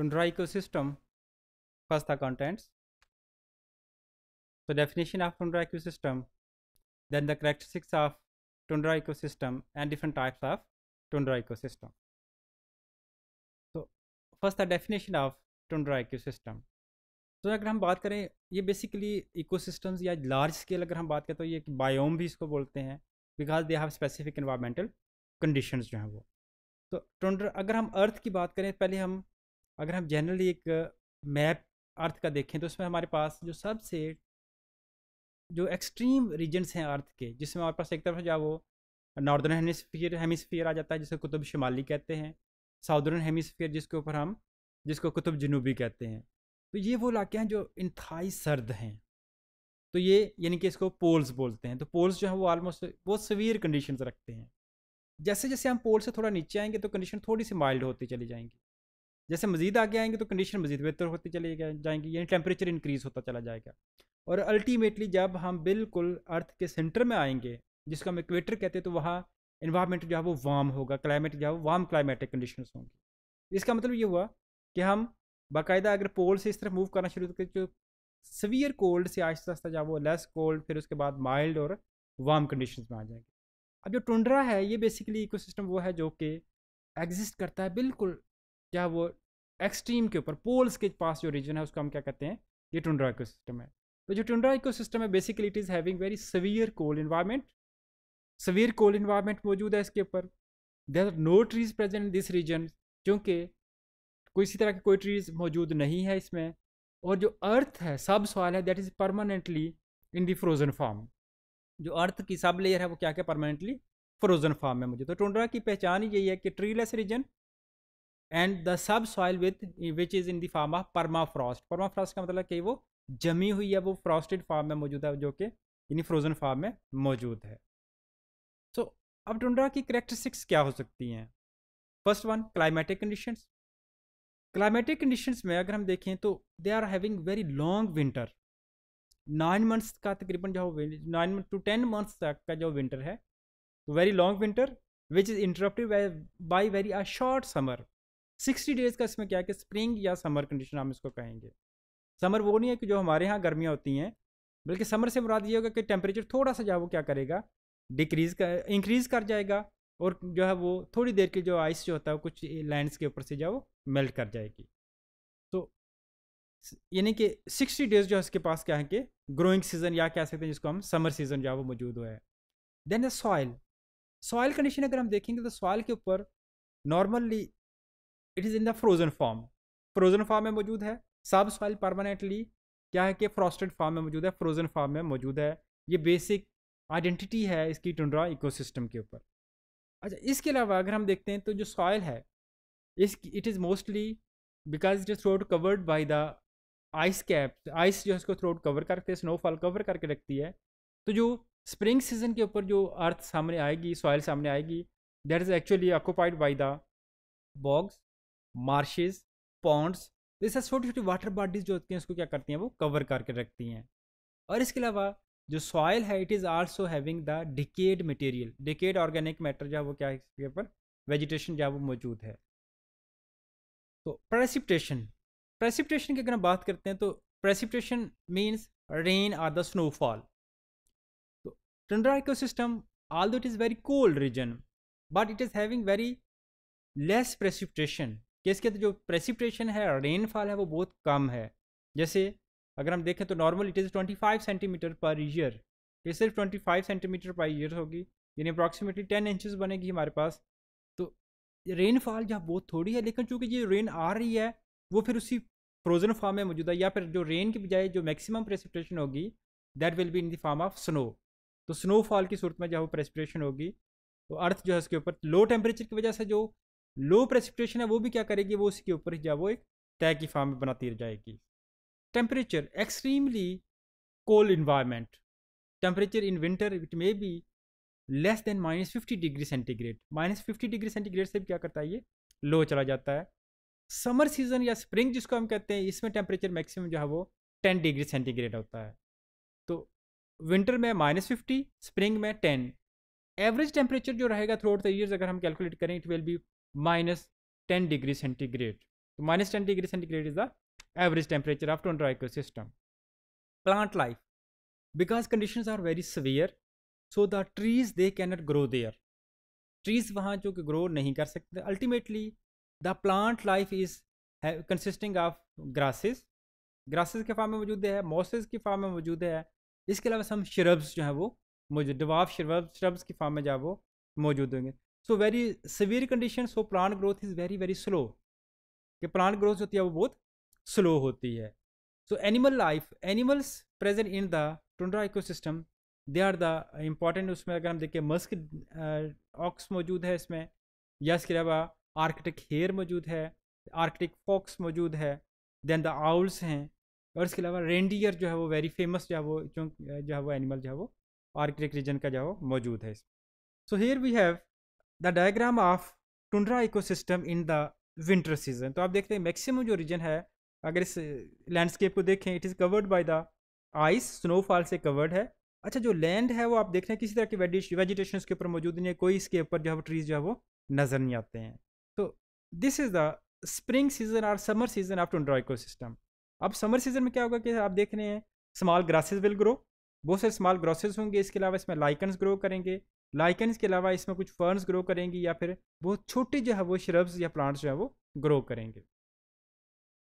Tundra ecosystem, first the contents. So definition of tundra ecosystem, then the characteristics of tundra ecosystem and different types of tundra ecosystem. So first the definition of tundra ecosystem. तो अगर हम बात करें ये basically ecosystems या large scale अगर हम बात करें तो ये बायोम भी इसको बोलते हैं because they have specific environmental conditions जो हैं वो तो टोंड्रा अगर हम अर्थ की बात करें पहले हम अगर हम जनरली एक मैप अर्थ का देखें तो उसमें हमारे पास जो सबसे जो एक्सट्रीम रीजन्स हैं अर्थ के जिसमें हमारे पास एक तरफ जो वो नॉर्दर्न हेमिसफियर हेमिसफियर आ जाता है जिसको कुतुब शुमाली कहते हैं साउदर्न हेमिसफियर जिसके ऊपर हम जिसको कुतुब जनूबी कहते हैं तो ये वो इलाके हैं जो इंतहाई सर्द हैं तो ये यानी कि इसको पोल्स बोलते हैं तो पोल्स जो है वो ऑलमोस्ट बहुत सवियर कंडीशन रखते हैं जैसे जैसे हम पोल से थोड़ा नीचे आएंगे तो कंडीशन थोड़ी सी माइल्ड होती चली जाएंगी जैसे मजीद आगे आएंगे तो कंडीशन मजीद बेहतर होती चली जाएंगी यानी टेम्परेचर इंक्रीज़ होता चला जाएगा और अल्टीमेटली जब हम बिल्कुल अर्थ के सेंटर में आएंगे जिसको हम इक्वेटर कहते हैं तो वहाँ इन्वायरमेंट जो है वो वार्म होगा क्लाइमेट जो है वो वार्म क्लाइमेटिक कंडीशन होंगी इसका मतलब ये हुआ कि हम बाकायदा अगर पोल से इस तरफ मूव करना शुरू करें तो सवियर कोल्ड से आहिस्ता आहिस्ता जहाँ वो लेस कोल्ड फिर उसके बाद माइल्ड और वार्म कंडीशन में आ जाएंगे अब जो टुंड्रा है ये बेसिकली इकोसिस्टम वो है जो कि एग्जिस्ट करता है बिल्कुल क्या वो एक्सट्रीम के ऊपर पोल्स के पास जो रीजन है उसको हम क्या कहते हैं ये टुंड्रा इकोसिस्टम है तो जो टुंड्रा इकोसिस्टम है basically it is having very severe cold environment severe cold environment मौजूद है इसके ऊपर there are no trees present in this region क्योंकि इसी तरह की कोई ट्रीज मौजूद नहीं है इसमें और जो अर्थ है सब subsoil that is permanently in the frozen form जो अर्थ की सब लेयर है वो क्या क्या परमानेंटली फ्रोजन फॉर्म है मुझे तो टुंड्रा की पहचान ही यही है कि treeless region and the subsoil with which is in the form of permafrost permafrost का मतलब कि वो जमी हुई है वो फ्रॉस्टेड फार्म में मौजूद है जो कि यानी फ्रोजन फार्म में मौजूद है सो so, अब टुंड्रा की करेक्टरिस्टिक्स क्या हो सकती हैं first one climatic conditions climatic conditions में अगर हम देखें तो they are having very long winter nine months का तकरीबन जो नाइन टू टेन मंथ्स तक का जो विंटर है very long winter which is interrupted by very a short summer sixty days का इसमें क्या है कि स्प्रिंग या समर कंडीशन हम इसको कहेंगे समर वो नहीं है कि जो हमारे यहाँ गर्मियाँ होती हैं बल्कि समर से मुराद ये होगा कि टेम्परेचर थोड़ा सा जो वो क्या करेगा डिक्रीज़ कर इंक्रीज़ कर जाएगा और जो है वो थोड़ी देर के जो आइस जो होता है कुछ लैंड्स के ऊपर से जो वो मेल्ट कर जाएगी तो यानी कि सिक्सटी डेज़ जो है इसके पास क्या है कि ग्रोइंग सीज़न या कह सकते हैं जिसको हम समर सीज़न जो है वो मौजूद हुआ है then the soil soil condition अगर हम देखेंगे तो सॉइल के ऊपर normally it is in the frozen form frozen form में मौजूद है सब सॉइल परमानेंटली क्या है कि फ्रॉस्टेड फॉर्म में मौजूद है फ्रोजन फॉर्म में मौजूद है ये बेसिक आइडेंटिटी है इसकी टुंड्रा इकोसिस्टम के ऊपर अच्छा इसके अलावा अगर हम देखते हैं तो जो सॉयल है इस it is mostly because it is throughout covered by the ice cap ice जो है उसको थ्रोट कवर करके स्नोफॉल कवर करके रखती है तो जो स्प्रिंग सीजन के ऊपर जो अर्थ सामने आएगी सॉयल सामने आएगी that is actually occupied by the bogs marshes ponds जैसे छोटी छोटी वाटर बॉडीज़ जो होती हैं उसको क्या करती हैं वो कवर करके रखती हैं और इसके अलावा जो सॉयल है it is also having the decayed material decayed organic matter जो है वो क्या है इसके ऊपर वेजिटेशन जो है वो मौजूद है तो प्रेसिपटेशन प्रेसिपटेशन की अगर हम बात करते हैं तो precipitation means rain or the snowfall तो system ecosystem though it is very cold region but it is having very less precipitation कि इसके जो प्रेसिपिटेशन है रेनफॉल है वो बहुत कम है जैसे अगर हम देखें तो normal it is 25 centimetre per year ये सिर्फ 25 सेंटीमीटर पर ईयर होगी यानी अप्रॉक्सीमेटली 10 इंचेस बनेगी हमारे पास तो रेनफॉल जहाँ बहुत थोड़ी है लेकिन चूँकि ये रेन आ रही है वो फिर उसी फ्रोजन फॉर्म में मौजूद है या फिर जो रेन के बजाय जो मैक्सिमम प्रेसिपिटेशन होगी that will be in the form of snow तो स्नोफॉल की सूरत में जहाँ वो प्रेसिपिटेशन होगी तो अर्थ जो है उसके ऊपर लो टेम्परेचर की वजह से जो लो प्रेसिपिटेशन है वो भी क्या करेगी वो उसके ऊपर ही जो वो एक तय की फार्म में बनाती जाएगी temperature extremely cold environment temperature in winter it may be less than minus fifty degree centigrade minus fifty degree centigrade से भी क्या करता है ये लो चला जाता है समर सीजन या स्प्रिंग जिसको हम कहते हैं इसमें टेम्परेचर मैक्सिमम जो है वो टेन डिग्री सेंटीग्रेड होता है तो विंटर में माइनस फिफ्टी स्प्रिंग में टेन एवरेज टेम्परेचर जो रहेगा थ्रू आउट द ईयर्स अगर हम कैलकुलेट करें it will be minus ten degree centigrade तो minus ten degree centigrade is the average temperature of tundra ecosystem plant life because condition are very severe so the trees they cannot grow there trees वहाँ जो कि grow नहीं कर सकते ultimately the plant life is consisting of grasses grasses के form में मौजूद है मॉसेस के फार्म में मौजूद है इसके अलावा सम शरब्स जो हैं वो मौजूद डवाफ शरब शरब्स के फार्म में जो वो मौजूद होंगे so very severe condition so plant growth is very very slow कि प्लान ग्रोथ होती है वो बहुत स्लो होती है so animal life animals present in the tundra ecosystem they are the important उसमें अगर हम देखें मस्क ऑक्स मौजूद है इसमें या इसके अलावा आर्कटिक हेयर मौजूद है आर्कटिक फॉक्स मौजूद है दैन द आउल्स हैं और इसके अलावा रेंडियर जो है वो वेरी फेमस जो है वो जो है वो एनिमल जो है वो आर्कटिक रीजन का जो है वो मौजूद है so here we have the diagram of tundra ecosystem in the winter season तो आप देखते हैं मैक्सिमम जो रीजन है अगर इस लैंडस्केप को देखें it is covered by the ice snowfall से कवर्ड है अच्छा जो लैंड है वो आप देख रहे हैं किसी तरह के वेजिटेशन के ऊपर मौजूद नहीं है कोई इसके ऊपर जो है ट्रीज जो है वो नज़र नहीं आते हैं तो this is the spring season और summer season of tundra ecosystem अब समर सीजन में क्या होगा कि आप देख रहे हैं स्मॉल ग्रासेस विल ग्रो बहुत सारे स्मॉल ग्रासेस होंगे इसके अलावा इसमें लाइकन्स ग्रो करेंगे लाइकन्स के अलावा इसमें कुछ फर्न्स ग्रो करेंगी या फिर बहुत छोटे जो है वो श्रब्स या प्लांट्स जो है वो ग्रो करेंगे